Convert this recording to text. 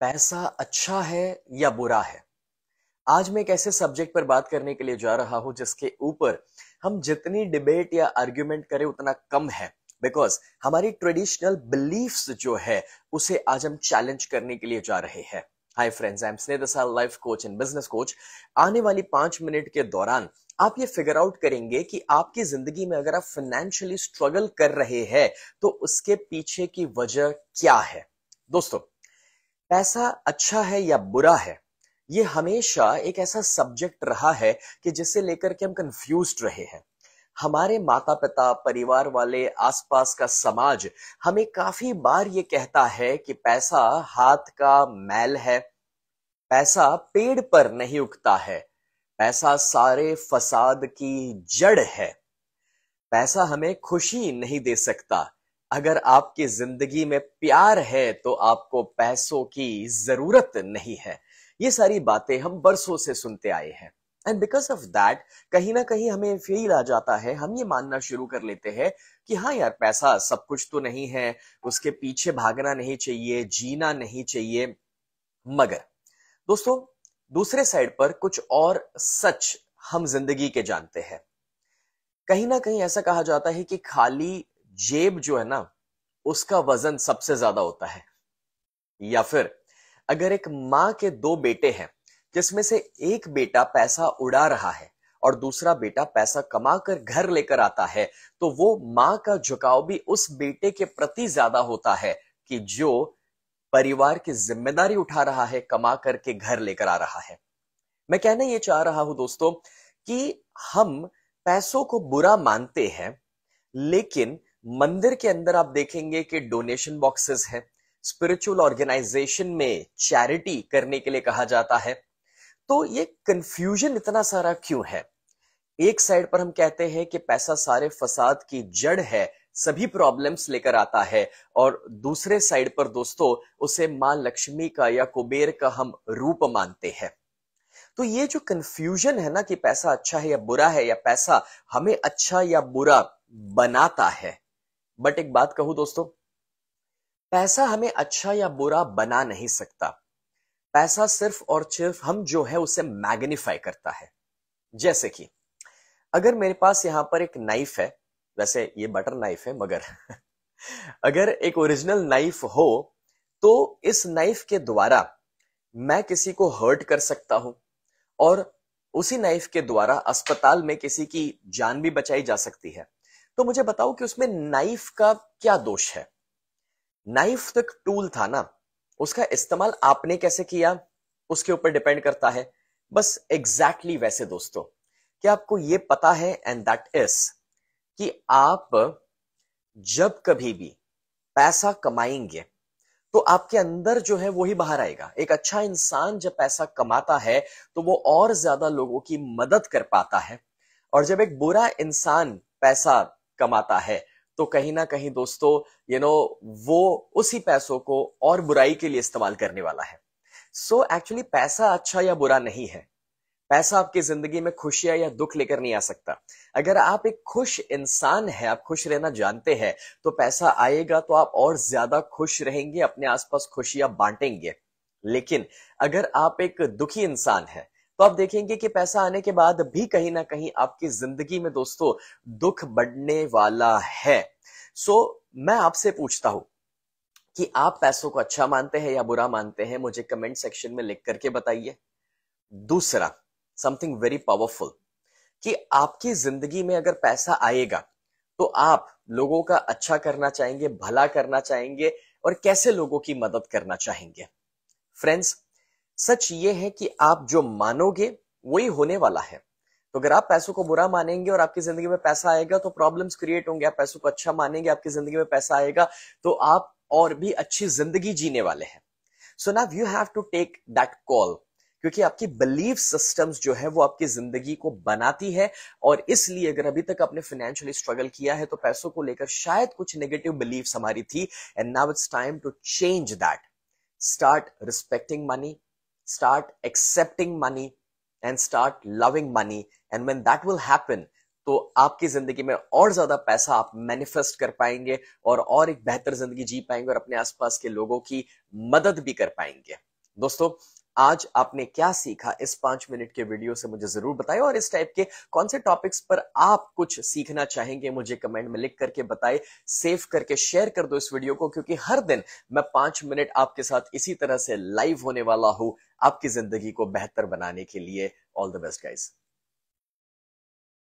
पैसा अच्छा है या बुरा है आज मैं एक ऐसे सब्जेक्ट पर बात करने के लिए जा रहा हूं जिसके ऊपर हम जितनी डिबेट या आर्ग्यूमेंट करें उतना कम है बिकॉज हमारी ट्रेडिशनल बिलीफ्स जो है उसे आज हम चैलेंज करने के लिए जा रहे हैं hi friends I am Snehsal life coach and business coach आने वाली पांच मिनट के दौरान आप ये फिगर आउट करेंगे कि आपकी जिंदगी में अगर आप फाइनेंशियली स्ट्रगल कर रहे हैं तो उसके पीछे की वजह क्या है दोस्तों पैसा अच्छा है या बुरा है ये हमेशा एक ऐसा सब्जेक्ट रहा है कि जिसे लेकर के हम कंफ्यूज रहे हैं हमारे माता पिता परिवार वाले आसपास का समाज हमें काफी बार ये कहता है कि पैसा हाथ का मैल है पैसा पेड़ पर नहीं उगता है पैसा सारे फसाद की जड़ है पैसा हमें खुशी नहीं दे सकता अगर आपकी जिंदगी में प्यार है तो आपको पैसों की जरूरत नहीं है ये सारी बातें हम बरसों से सुनते आए हैं एंड बिकॉज ऑफ दैट कहीं ना कहीं हमें फील आ जाता है हम ये मानना शुरू कर लेते हैं कि हाँ यार पैसा सब कुछ तो नहीं है उसके पीछे भागना नहीं चाहिए जीना नहीं चाहिए मगर दोस्तों दूसरे साइड पर कुछ और सच हम जिंदगी के जानते हैं कहीं ना कहीं ऐसा कहा जाता है कि खाली जेब जो है ना उसका वजन सबसे ज्यादा होता है या फिर अगर एक माँ के दो बेटे हैं जिसमें से एक बेटा पैसा उड़ा रहा है और दूसरा बेटा पैसा कमाकर घर लेकर आता है तो वो माँ का झुकाव भी उस बेटे के प्रति ज्यादा होता है कि जो परिवार की जिम्मेदारी उठा रहा है कमा करके घर लेकर आ रहा है मैं कहना ये चाह रहा हूं दोस्तों कि हम पैसों को बुरा मानते हैं लेकिन मंदिर के अंदर आप देखेंगे कि डोनेशन बॉक्सेस है स्पिरिचुअल ऑर्गेनाइजेशन में चैरिटी करने के लिए कहा जाता है तो ये कंफ्यूजन इतना सारा क्यों है एक साइड पर हम कहते हैं कि पैसा सारे फसाद की जड़ है सभी प्रॉब्लम्स लेकर आता है और दूसरे साइड पर दोस्तों उसे मां लक्ष्मी का या कुबेर का हम रूप मानते हैं तो ये जो कंफ्यूजन है ना कि पैसा अच्छा है या बुरा है या पैसा हमें अच्छा या बुरा बनाता है बट एक बात कहूं दोस्तों पैसा हमें अच्छा या बुरा बना नहीं सकता पैसा सिर्फ और सिर्फ हम जो है उसे मैग्निफाई करता है जैसे कि अगर मेरे पास यहां पर एक नाइफ है वैसे ये बटर नाइफ है मगर अगर एक ओरिजिनल नाइफ हो तो इस नाइफ के द्वारा मैं किसी को हर्ट कर सकता हूं और उसी नाइफ के द्वारा अस्पताल में किसी की जान भी बचाई जा सकती है तो मुझे बताओ कि उसमें नाइफ का क्या दोष है नाइफ तो टूल था ना उसका इस्तेमाल आपने कैसे किया उसके ऊपर डिपेंड करता है बस एग्जैक्टली exactly वैसे दोस्तों क्या आपको यह पता है एंड दैट इज कि आप जब कभी भी पैसा कमाएंगे तो आपके अंदर जो है वो ही बाहर आएगा एक अच्छा इंसान जब पैसा कमाता है तो वो और ज्यादा लोगों की मदद कर पाता है और जब एक बुरा इंसान पैसा कमाता है तो कहीं ना कहीं दोस्तों यू नो वो उसी पैसों को और बुराई के लिए इस्तेमाल करने वाला है सो so, एक्चुअली पैसा अच्छा या बुरा नहीं है पैसा आपकी जिंदगी में खुशियां या दुख लेकर नहीं आ सकता अगर आप एक खुश इंसान है आप खुश रहना जानते हैं तो पैसा आएगा तो आप और ज्यादा खुश रहेंगे अपने आसपास खुशियां बांटेंगे लेकिन अगर आप एक दुखी इंसान है तो आप देखेंगे कि पैसा आने के बाद भी कहीं ना कहीं आपकी जिंदगी में दोस्तों दुख बढ़ने वाला है सो so, मैं आपसे पूछता हूं कि आप पैसों को अच्छा मानते हैं या बुरा मानते हैं मुझे कमेंट सेक्शन में लिख करके बताइए दूसरा समथिंग वेरी पावरफुल कि आपकी जिंदगी में अगर पैसा आएगा तो आप लोगों का अच्छा करना चाहेंगे भला करना चाहेंगे और कैसे लोगों की मदद करना चाहेंगे फ्रेंड्स सच ये है कि आप जो मानोगे वही होने वाला है तो अगर आप पैसों को बुरा मानेंगे और आपकी जिंदगी में पैसा आएगा तो प्रॉब्लम्स क्रिएट होंगे आप पैसों को अच्छा मानेंगे आपकी जिंदगी में पैसा आएगा तो आप और भी अच्छी जिंदगी जीने वाले हैं so now you have to take that call क्योंकि आपकी बिलीव सिस्टम्स जो है वो आपकी जिंदगी को बनाती है और इसलिए अगर अभी तक आपने फाइनेंशियली स्ट्रगल किया है तो पैसों को लेकर शायद कुछ नेगेटिव बिलीव्स हमारी थी and now it's time to change that start respecting money start accepting money and start loving money and when that will happen तो आपकी जिंदगी में और ज्यादा पैसा आप मैनिफेस्ट कर पाएंगे और और एक बेहतर जिंदगी जी पाएंगे और अपने आसपास के लोगों की मदद भी कर पाएंगे दोस्तों आज आपने क्या सीखा इस पांच मिनट के वीडियो से मुझे जरूर बताएं और इस टाइप के कौन से टॉपिक्स पर आप कुछ सीखना चाहेंगे मुझे कमेंट में लिख करके बताएं सेव करके शेयर कर दो इस वीडियो को क्योंकि हर दिन मैं पांच मिनट आपके साथ इसी तरह से लाइव होने वाला हूं आपकी जिंदगी को बेहतर बनाने के लिए ऑल द बेस्ट गाइज